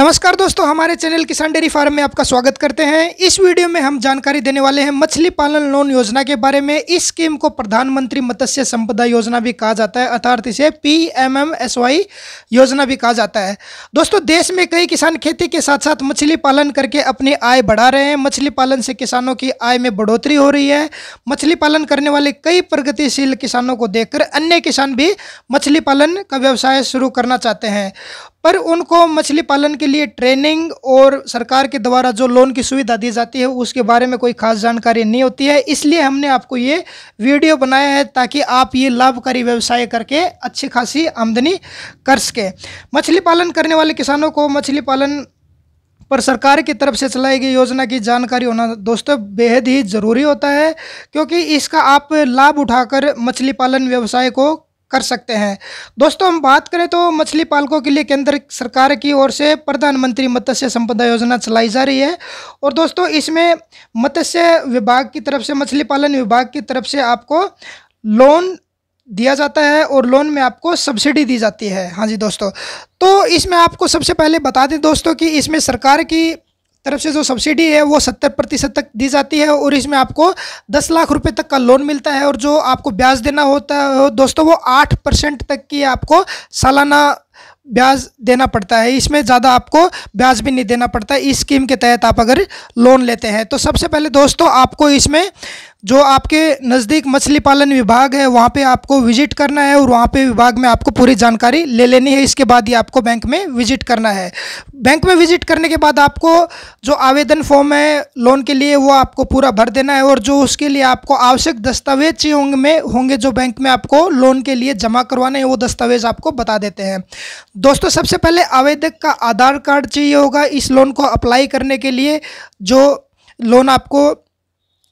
नमस्कार दोस्तों हमारे चैनल किसान डेयरी फार्म में आपका स्वागत करते हैं इस वीडियो में हम जानकारी देने वाले हैं मछली पालन लोन योजना के बारे में इस स्कीम को प्रधानमंत्री मत्स्य संपदा योजना भी कहा जाता है अर्थात इसे पीएमएमएसवाई योजना भी कहा जाता है दोस्तों देश में कई किसान खेती के साथ साथ मछली पालन करके अपनी आय बढ़ा रहे हैं मछली पालन से किसानों की आय में बढ़ोतरी हो रही है मछली पालन करने वाले कई प्रगतिशील किसानों को देखकर अन्य किसान भी मछली पालन का व्यवसाय शुरू करना चाहते हैं पर उनको मछली पालन के लिए ट्रेनिंग और सरकार के द्वारा जो लोन की सुविधा दी जाती है उसके बारे में कोई खास जानकारी नहीं होती है इसलिए हमने आपको ये वीडियो बनाया है ताकि आप ये लाभकारी व्यवसाय करके अच्छी खासी आमदनी कर सकें मछली पालन करने वाले किसानों को मछली पालन पर सरकार की तरफ से चलाई गई योजना की जानकारी होना दोस्तों बेहद ही ज़रूरी होता है क्योंकि इसका आप लाभ उठाकर मछली पालन व्यवसाय को कर सकते हैं दोस्तों हम बात करें तो मछली पालकों के लिए केंद्र सरकार की ओर से प्रधानमंत्री मत्स्य संपदा योजना चलाई जा रही है और दोस्तों इसमें मत्स्य विभाग की तरफ से मछली पालन विभाग की तरफ से आपको लोन दिया जाता है और लोन में आपको सब्सिडी दी जाती है हाँ जी दोस्तों तो इसमें आपको सबसे पहले बता दें दोस्तों कि इसमें सरकार की तरफ से जो सब्सिडी है वो सत्तर प्रतिशत तक दी जाती है और इसमें आपको दस लाख रुपए तक का लोन मिलता है और जो आपको ब्याज देना होता है दोस्तों वो आठ परसेंट तक की आपको सालाना ब्याज देना पड़ता है इसमें ज़्यादा आपको ब्याज भी नहीं देना पड़ता है इस स्कीम के तहत आप अगर लोन लेते हैं तो सबसे पहले दोस्तों आपको इसमें जो आपके नज़दीक मछली पालन विभाग है वहाँ पे आपको विजिट करना है और वहाँ पे विभाग में आपको पूरी जानकारी ले लेनी है इसके बाद ही आपको बैंक में विजिट करना है बैंक में विजिट करने के बाद आपको जो आवेदन फॉर्म है लोन के लिए वो आपको पूरा भर देना है और जो उसके लिए आपको आवश्यक दस्तावेज चाहिए होंगे में होंगे जो बैंक में आपको लोन के लिए जमा करवाने हैं वो दस्तावेज आपको बता देते हैं दोस्तों सबसे पहले आवेदक का आधार कार्ड चाहिए होगा इस लोन को अप्लाई करने के लिए जो लोन आपको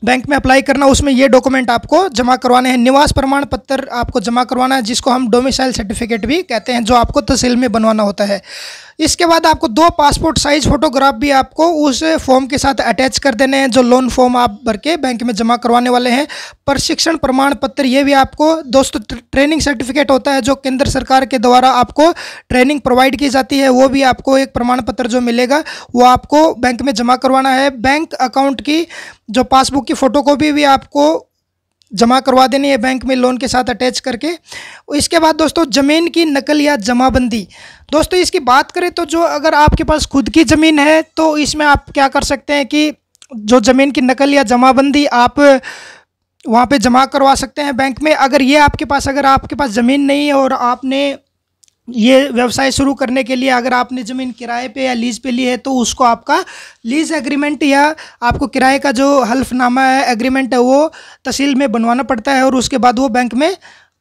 बैंक में अप्लाई करना उसमें ये डॉक्यूमेंट आपको जमा करवाने हैं निवास प्रमाण पत्र आपको जमा करवाना है जिसको हम डोमिसाइल सर्टिफिकेट भी कहते हैं जो आपको तहसील में बनवाना होता है इसके बाद आपको दो पासपोर्ट साइज़ फ़ोटोग्राफ भी आपको उस फॉर्म के साथ अटैच कर देने हैं जो लोन फॉर्म आप भर के बैंक में जमा करवाने वाले हैं प्रशिक्षण प्रमाण पत्र ये भी आपको दोस्तों ट्रेनिंग सर्टिफिकेट होता है जो केंद्र सरकार के द्वारा आपको ट्रेनिंग प्रोवाइड की जाती है वो भी आपको एक प्रमाण पत्र जो मिलेगा वो आपको बैंक में जमा करवाना है बैंक अकाउंट की जो पासबुक की फ़ोटो भी, भी आपको जमा करवा देनी है बैंक में लोन के साथ अटैच करके इसके बाद दोस्तों ज़मीन की नकल या जमाबंदी दोस्तों इसकी बात करें तो जो अगर आपके पास खुद की ज़मीन है तो इसमें आप क्या कर सकते हैं कि जो ज़मीन की नकल या जमाबंदी आप वहाँ पे जमा करवा सकते हैं बैंक में अगर ये आपके पास अगर आपके पास ज़मीन नहीं है और आपने ये व्यवसाय शुरू करने के लिए अगर आपने ज़मीन किराए पे या लीज़ पे ली है तो उसको आपका लीज़ एग्रीमेंट या आपको किराए का जो हल्फनामा है एग्रीमेंट है वो तहसील में बनवाना पड़ता है और उसके बाद वो बैंक में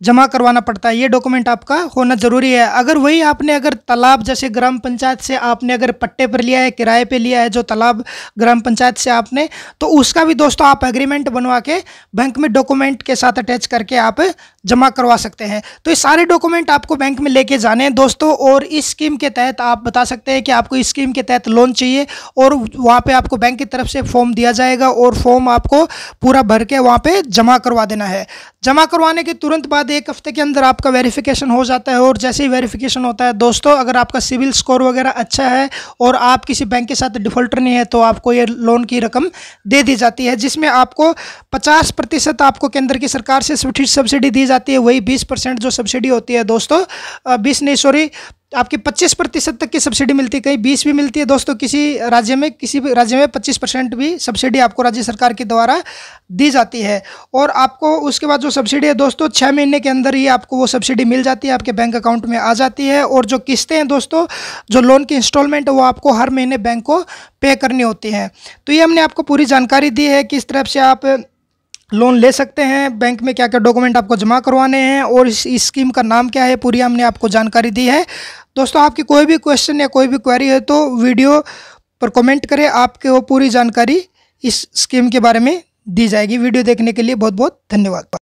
जमा करवाना पड़ता है ये डॉक्यूमेंट आपका होना ज़रूरी है अगर वही आपने अगर तालाब जैसे ग्राम पंचायत से आपने अगर पट्टे पर लिया है किराए पे लिया है जो तालाब ग्राम पंचायत से आपने तो उसका भी दोस्तों आप एग्रीमेंट बनवा के बैंक में डॉक्यूमेंट के साथ अटैच करके आप जमा करवा सकते हैं तो ये सारे डॉक्यूमेंट आपको बैंक में लेके जाने हैं दोस्तों और इस स्कीम के तहत आप बता सकते हैं कि आपको इस स्कीम के तहत लोन चाहिए और वहाँ पर आपको बैंक की तरफ से फॉर्म दिया जाएगा और फॉर्म आपको पूरा भर के वहाँ पर जमा करवा देना है जमा करवाने के तुरंत बाद एक हफ्ते के अंदर आपका वेरिफिकेशन हो जाता है और जैसे ही वेरिफिकेशन होता है दोस्तों अगर आपका सिविल स्कोर वगैरह अच्छा है और आप किसी बैंक के साथ डिफ़ॉल्टर नहीं है तो आपको ये लोन की रकम दे दी जाती है जिसमें आपको पचास प्रतिशत आपको केंद्र की सरकार से सब्सिडी दी जाती है वही बीस परसेंट जो सब्सिडी होती है दोस्तों बीस नहीं सॉरी आपकी 25 प्रतिशत तक की सब्सिडी मिलती है कहीं 20 भी मिलती है दोस्तों किसी राज्य में किसी भी राज्य में 25 परसेंट भी सब्सिडी आपको राज्य सरकार के द्वारा दी जाती है और आपको उसके बाद जो सब्सिडी है दोस्तों छः महीने के अंदर ही आपको वो सब्सिडी मिल जाती है आपके बैंक अकाउंट में आ जाती है और जो किस्तें हैं दोस्तों जो लोन की इंस्टॉलमेंट है वो आपको हर महीने बैंक को पे करनी होती है तो ये हमने आपको पूरी जानकारी दी है किस तरह से आप लोन ले सकते हैं बैंक में क्या क्या डॉक्यूमेंट आपको जमा करवाने हैं और इस स्कीम का नाम क्या है पूरी हमने आपको जानकारी दी है दोस्तों आपकी कोई भी क्वेश्चन या कोई भी क्वेरी है तो वीडियो पर कमेंट करें आपके वो पूरी जानकारी इस स्कीम के बारे में दी जाएगी वीडियो देखने के लिए बहुत बहुत धन्यवाद